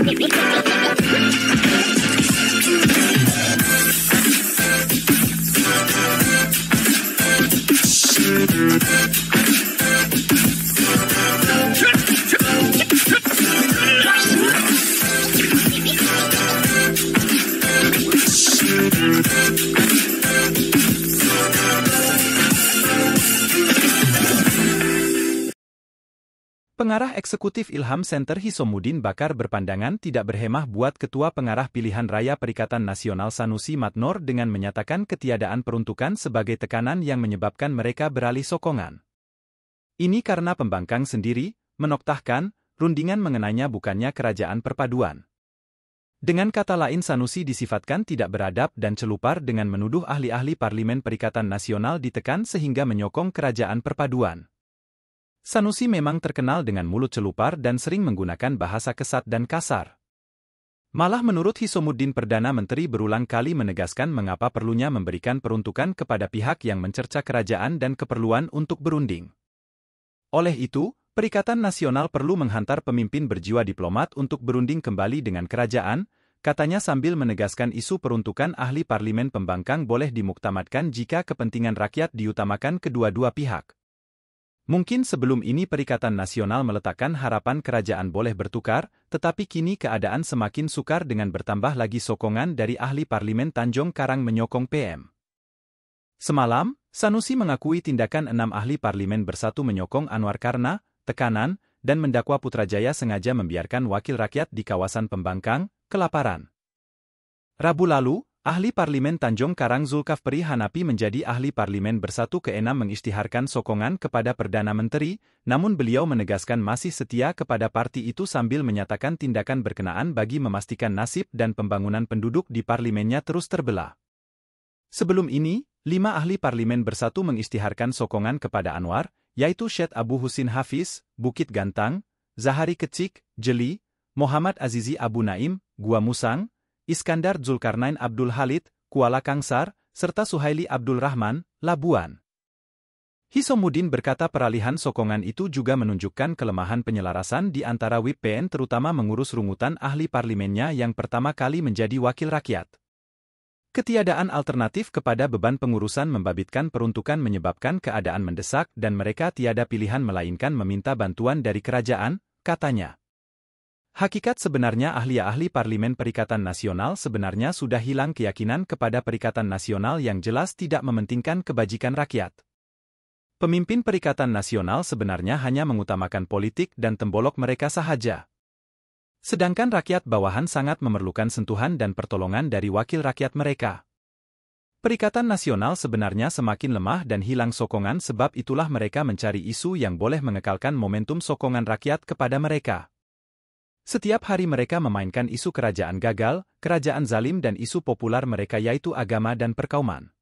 Gracias. Pengarah Eksekutif Ilham Center Hisomudin Bakar berpandangan tidak berhemah buat Ketua Pengarah Pilihan Raya Perikatan Nasional Sanusi Matnor dengan menyatakan ketiadaan peruntukan sebagai tekanan yang menyebabkan mereka beralih sokongan. Ini karena pembangkang sendiri, menoktahkan, rundingan mengenanya bukannya kerajaan perpaduan. Dengan kata lain Sanusi disifatkan tidak beradab dan celupar dengan menuduh ahli-ahli Parlemen Perikatan Nasional ditekan sehingga menyokong kerajaan perpaduan. Sanusi memang terkenal dengan mulut celupar dan sering menggunakan bahasa kesat dan kasar. Malah menurut Hisomuddin Perdana Menteri berulang kali menegaskan mengapa perlunya memberikan peruntukan kepada pihak yang mencerca kerajaan dan keperluan untuk berunding. Oleh itu, Perikatan Nasional perlu menghantar pemimpin berjiwa diplomat untuk berunding kembali dengan kerajaan, katanya sambil menegaskan isu peruntukan ahli parlimen pembangkang boleh dimuktamadkan jika kepentingan rakyat diutamakan kedua-dua pihak. Mungkin sebelum ini Perikatan Nasional meletakkan harapan kerajaan boleh bertukar, tetapi kini keadaan semakin sukar dengan bertambah lagi sokongan dari ahli parlimen Tanjung Karang menyokong PM. Semalam, Sanusi mengakui tindakan enam ahli parlimen bersatu menyokong Anwar karena tekanan dan mendakwa Putrajaya sengaja membiarkan wakil rakyat di kawasan Pembangkang kelaparan. Rabu lalu, Ahli Parlimen Tanjung Karang Zulkafperi Hanapi menjadi ahli parlimen bersatu ke-6 mengistiharkan sokongan kepada Perdana Menteri, namun beliau menegaskan masih setia kepada parti itu sambil menyatakan tindakan berkenaan bagi memastikan nasib dan pembangunan penduduk di parlimennya terus terbelah. Sebelum ini, lima ahli parlimen bersatu mengistiharkan sokongan kepada Anwar, yaitu Syed Abu Husin Hafiz, Bukit Gantang, Zahari Kecik, Jeli, Muhammad Azizi Abu Naim, Gua Musang, Iskandar Zulkarnain Abdul Halid, Kuala Kangsar, serta Suhaili Abdul Rahman, Labuan. Hisomudin berkata peralihan sokongan itu juga menunjukkan kelemahan penyelarasan di antara WPN terutama mengurus rungutan ahli parlimennya yang pertama kali menjadi wakil rakyat. Ketiadaan alternatif kepada beban pengurusan membabitkan peruntukan menyebabkan keadaan mendesak dan mereka tiada pilihan melainkan meminta bantuan dari kerajaan, katanya. Hakikat sebenarnya ahli-ahli ya, Parlemen Perikatan Nasional sebenarnya sudah hilang keyakinan kepada Perikatan Nasional yang jelas tidak mementingkan kebajikan rakyat. Pemimpin Perikatan Nasional sebenarnya hanya mengutamakan politik dan tembolok mereka sahaja. Sedangkan rakyat bawahan sangat memerlukan sentuhan dan pertolongan dari wakil rakyat mereka. Perikatan Nasional sebenarnya semakin lemah dan hilang sokongan sebab itulah mereka mencari isu yang boleh mengekalkan momentum sokongan rakyat kepada mereka. Setiap hari mereka memainkan isu kerajaan gagal, kerajaan zalim dan isu populer mereka yaitu agama dan perkauman.